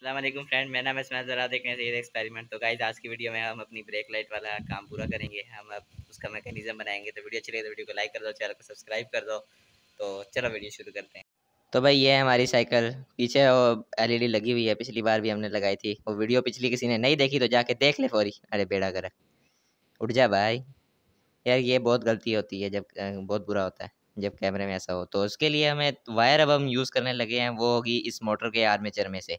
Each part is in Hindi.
अल्लाह फ्रेंड मेरा नाम इसमें ज़रा देखने से एक्सपेरिमेंट तो गाइज आज की वीडियो में हम अपनी ब्रेक लाइट वाला काम पूरा करेंगे हम अब उसका मैकेनिज्म बनाएंगे तो वीडियो अच्छी लगे तो वीडियो को लाइक कर दो चैनल को सब्सक्राइब कर दो तो चलो वीडियो शुरू करते हैं तो भाई ये है हमारी साइकिल पीछे एल लगी हुई है पिछली बार भी हमने लगाई थी वो वीडियो पिछली किसी ने नहीं देखी तो जाके देख ले फौरी अरे बेड़ा कर उठ जा भाई यार ये बहुत गलती होती है जब बहुत बुरा होता है जब कैमरे में ऐसा हो तो उसके लिए हमें वायर अब हम यूज़ करने लगे हैं वो होगी इस मोटर के आर्मेचर में से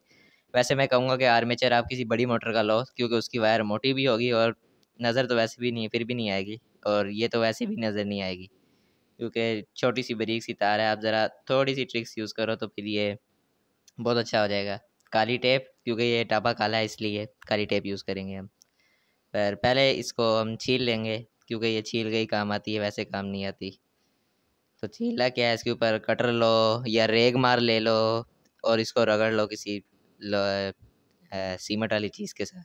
वैसे मैं कहूँगा कि आर्मेचर आप किसी बड़ी मोटर का लो क्योंकि उसकी वायर मोटी भी होगी और नज़र तो वैसे भी नहीं फिर भी नहीं आएगी और ये तो वैसे भी नज़र नहीं आएगी क्योंकि छोटी सी बरीक सी तार है आप ज़रा थोड़ी सी ट्रिक्स यूज़ करो तो फिर ये बहुत अच्छा हो जाएगा काली टेप क्योंकि ये टापा काला है इसलिए काली टेप यूज़ करेंगे हम पर पहले इसको हम छील लेंगे क्योंकि ये छील गई काम आती है वैसे काम नहीं आती तो छीला क्या है इसके ऊपर कटर लो या रेग मार ले लो और इसको रगड़ लो किसी सीमट वाली चीज़ के साथ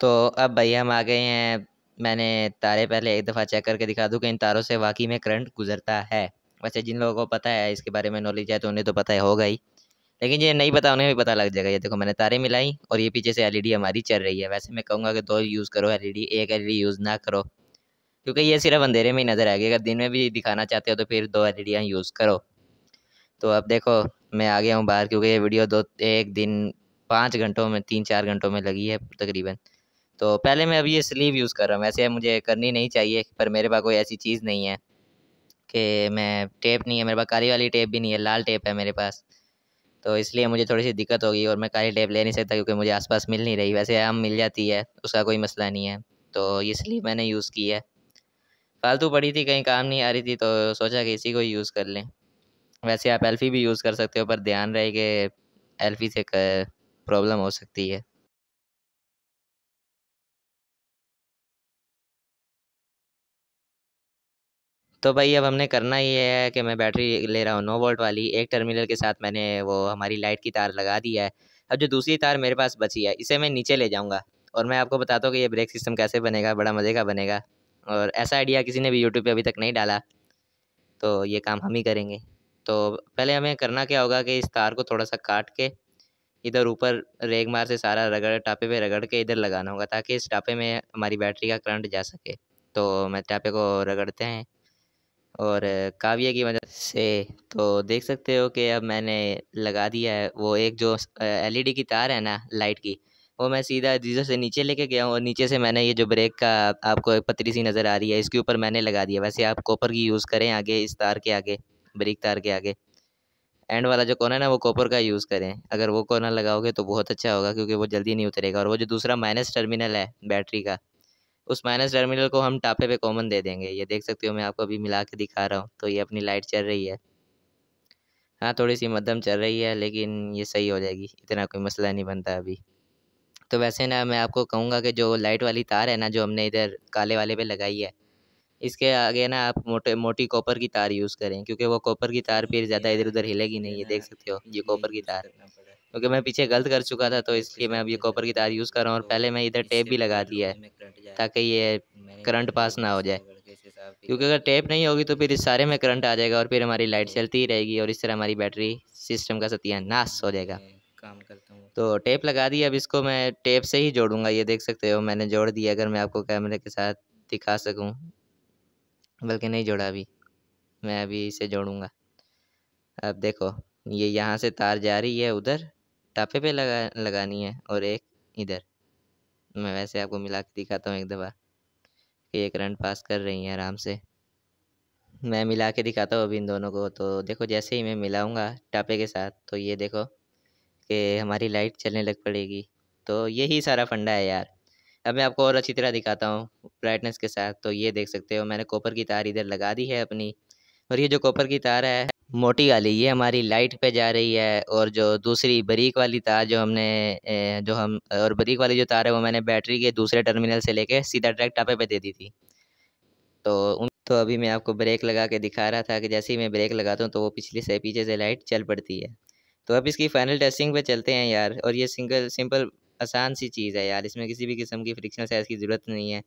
तो अब भैया हम आ गए हैं मैंने तारे पहले एक दफ़ा चेक करके दिखा दूँ कि इन तारों से वाकई में करंट गुजरता है वैसे जिन लोगों को पता है इसके बारे में नॉलेज है तो उन्हें तो पता होगा ही लेकिन ये नहीं पता उन्हें भी पता लग जाएगा ये देखो मैंने तारे मिलाई और ये पीछे से एल हमारी चल रही है वैसे मैं कहूँगा कि दो यूज़ करो एल एक एल यूज़ ना करो क्योंकि ये सिर्फ अंधेरे में ही नज़र आएगी अगर दिन में भी दिखाना चाहते हो तो फिर दो एल यूज़ करो तो अब देखो मैं आ गया हूँ बाहर क्योंकि ये वीडियो दो एक दिन पाँच घंटों में तीन चार घंटों में लगी है तकरीबन तो पहले मैं अभी ये स्लीव यूज़ कर रहा हूँ वैसे मुझे करनी नहीं चाहिए पर मेरे पास कोई ऐसी चीज़ नहीं है कि मैं टेप नहीं है मेरे पास काली वाली टेप भी नहीं है लाल टेप है मेरे पास तो इसलिए मुझे थोड़ी सी दिक्कत होगी और मैं काली टेप ले नहीं सकता क्योंकि मुझे आसपास मिल नहीं रही वैसे आम मिल जाती है उसका कोई मसला नहीं है तो इसलिए मैंने यूज़ की है फालतू पड़ी थी कहीं काम नहीं आ रही थी तो सोचा कि इसी को यूज़ कर लें वैसे आप एल्फी भी यूज़ कर सकते हो पर ध्यान रहे कि एल्फी से प्रॉब्लम हो सकती है तो भाई अब हमने करना ही है कि मैं बैटरी ले रहा हूँ नो वोल्ट वाली एक टर्मिनल के साथ मैंने वो हमारी लाइट की तार लगा दी है अब जो दूसरी तार मेरे पास बची है इसे मैं नीचे ले जाऊँगा और मैं आपको बताता हूँ कि ये ब्रेक सिस्टम कैसे बनेगा बड़ा मज़े का बनेगा और ऐसा आइडिया किसी ने भी यूट्यूब पर अभी तक नहीं डाला तो ये काम हम ही करेंगे तो पहले हमें करना क्या होगा कि इस तार को थोड़ा सा काट के इधर ऊपर रेग मार से सारा रगड़ टापे पे रगड़ के इधर लगाना होगा ताकि इस टापे में हमारी बैटरी का करंट जा सके तो मैं टापे को रगड़ते हैं और काव्य की मदद से तो देख सकते हो कि अब मैंने लगा दिया है वो एक जो एलईडी e की तार है ना लाइट की वो मैं सीधा जीजों से नीचे लेके गया हूँ और नीचे से मैंने ये जो ब्रेक का आपको एक पतली सी नज़र आ रही है इसके ऊपर मैंने लगा दिया वैसे आप कॉपर की यूज़ करें आगे इस तार के आगे ब्रिक तार के आगे एंड वाला जो कोना है ना वो कॉपर का यूज़ करें अगर वो कोना लगाओगे तो बहुत अच्छा होगा क्योंकि वो जल्दी नहीं उतरेगा और वो जो दूसरा माइनस टर्मिनल है बैटरी का उस माइनस टर्मिनल को हम टापे पे कॉमन दे देंगे ये देख सकते हो मैं आपको अभी मिला के दिखा रहा हूँ तो ये अपनी लाइट चल रही है हाँ थोड़ी सी मध्यम चल रही है लेकिन ये सही हो जाएगी इतना कोई मसला नहीं बनता अभी तो वैसे ना मैं आपको कहूँगा कि जो लाइट वाली तार है ना जो हमने इधर काले वाले पे लगाई है इसके आगे ना आप मोटे मोटी कॉपर की तार यूज़ करें क्योंकि वो कॉपर की तार फिर ज़्यादा इधर उधर हिलेगी नहीं ये देख हाँ। सकते हो ये कॉपर की तार क्योंकि मैं पीछे गलत कर चुका था तो इसलिए मैं अब ये कॉपर की तार यूज़ कर रहा हूँ और तो पहले मैं इधर टेप भी लगा दिया है ताकि ये करंट तो पास ना हो जाए क्योंकि अगर टेप नहीं होगी तो फिर इस सारे में करंट आ जाएगा और फिर हमारी लाइट चलती ही रहेगी और इस तरह हमारी बैटरी सिस्टम का सत्यानाश हो हाँ, जाएगा काम करता हूँ तो टेप लगा दी अब इसको मैं टेप से ही जोड़ूंगा ये देख सकते हो मैंने जोड़ दिया अगर मैं आपको कैमरे के साथ दिखा सकूँ बल्कि नहीं जोड़ा अभी मैं अभी इसे जोड़ूँगा अब देखो ये यहाँ से तार जा रही है उधर टापे पे लगा लगानी है और एक इधर मैं वैसे आपको मिला के दिखाता हूँ एक दफ़ा कि ये करंट पास कर रही हैं आराम से मैं मिला के दिखाता हूँ अभी इन दोनों को तो देखो जैसे ही मैं मिलाऊँगा टापे के साथ तो ये देखो कि हमारी लाइट चलने लग पड़ेगी तो यही सारा फंडा है यार अब मैं आपको और अच्छी तरह दिखाता हूँ ब्राइटनेस के साथ तो ये देख सकते हो मैंने कॉपर की तार इधर लगा दी है अपनी और ये जो कॉपर की तार है मोटी वाली ये हमारी लाइट पे जा रही है और जो दूसरी बरीक वाली तार जो हमने जो हम और बरीक वाली जो तार है वो मैंने बैटरी के दूसरे टर्मिनल से लेके सीधा डायरेक्ट टापे पे दे दी थी तो उन तो अभी मैं आपको ब्रेक लगा के दिखा रहा था कि जैसे ही मैं ब्रेक लगाता हूँ तो वो पिछले से पीछे से लाइट चल पड़ती है तो अब इसकी फाइनल टेस्टिंग पर चलते हैं यार और ये सिंगल सिंपल आसान सी चीज़ है यार इसमें किसी भी किस्म की फ्रिक्शनल साइज़ की ज़रूरत नहीं है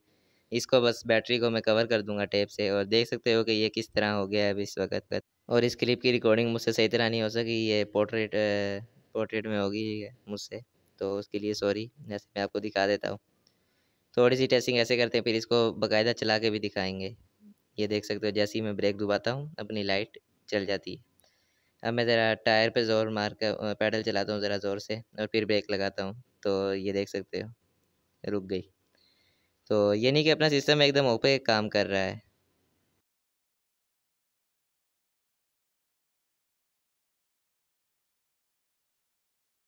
इसको बस बैटरी को मैं कवर कर दूंगा टेप से और देख सकते हो कि ये किस तरह हो गया है अभी इस वक्त का और इस क्लिप की रिकॉर्डिंग मुझसे सही तरह नहीं हो सकी ये पोर्ट्रेट पोर्ट्रेट में होगी मुझसे तो उसके लिए सॉरी जैसे मैं आपको दिखा देता हूँ थोड़ी सी टेस्टिंग ऐसे करते हैं फिर इसको बाकायदा चला के भी दिखाएंगे ये देख सकते हो जैसे ही मैं ब्रेक दुबाता हूँ अपनी लाइट चल जाती है अब मैं ज़रा टायर पे ज़ोर मार कर पैडल चलाता हूँ ज़रा ज़ोर से और फिर ब्रेक लगाता हूँ तो ये देख सकते हो रुक गई तो ये नहीं कि अपना सिस्टम एकदम ओपे काम कर रहा है